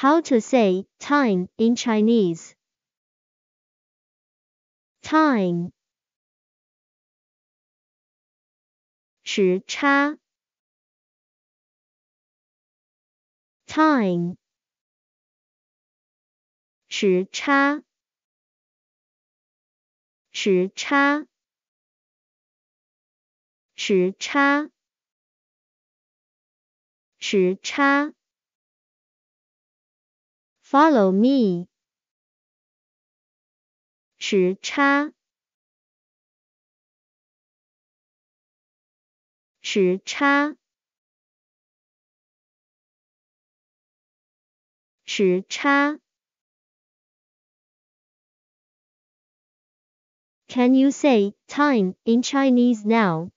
How to say time in Chinese. Time. 时差 time 时差时差时差时差 Follow me. 时差，时差，时差。Can you say time in Chinese now?